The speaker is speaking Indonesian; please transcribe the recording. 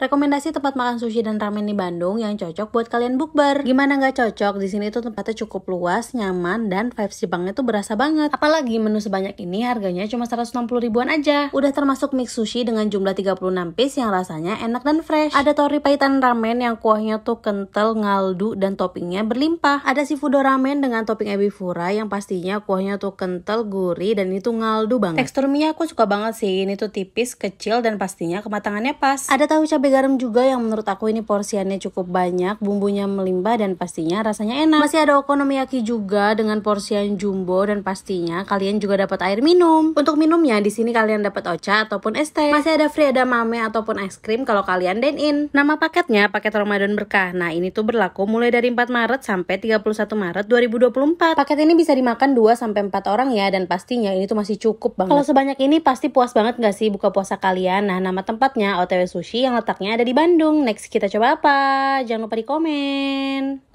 rekomendasi tempat makan sushi dan ramen di Bandung yang cocok buat kalian bukber. Gimana nggak cocok? Di sini tuh tempatnya cukup luas, nyaman, dan vibes Jepangnya tuh berasa banget. Apalagi menu sebanyak ini harganya cuma 160 ribuan aja. Udah termasuk mix sushi dengan jumlah 36 piece yang rasanya enak dan fresh. Ada tori paitan ramen yang kuahnya tuh kental, ngaldu, dan toppingnya berlimpah. Ada seafood ramen dengan topping ebi fura yang pastinya kuahnya tuh kental, gurih, dan itu ngaldu banget. Tekstur mie aku suka banget sih, ini tuh tipis, kecil, dan pastinya kematangannya pas. Ada tahu cabai garam juga yang menurut aku ini porsiannya cukup banyak, bumbunya melimpah dan pastinya rasanya enak. Masih ada okonomiyaki juga dengan porsian jumbo dan pastinya kalian juga dapat air minum. Untuk minumnya di sini kalian dapat ocha ataupun es teh. Masih ada free ada mame ataupun es krim kalau kalian dine in. Nama paketnya paket Ramadan berkah. Nah, ini tuh berlaku mulai dari 4 Maret sampai 31 Maret 2024. Paket ini bisa dimakan 2 sampai 4 orang ya dan pastinya ini tuh masih cukup banget. Kalau sebanyak ini pasti puas banget gak sih buka puasa kalian? Nah, nama tempatnya OTW Sushi yang letak tempatnya ada di Bandung. Next kita coba apa? Jangan lupa di komen.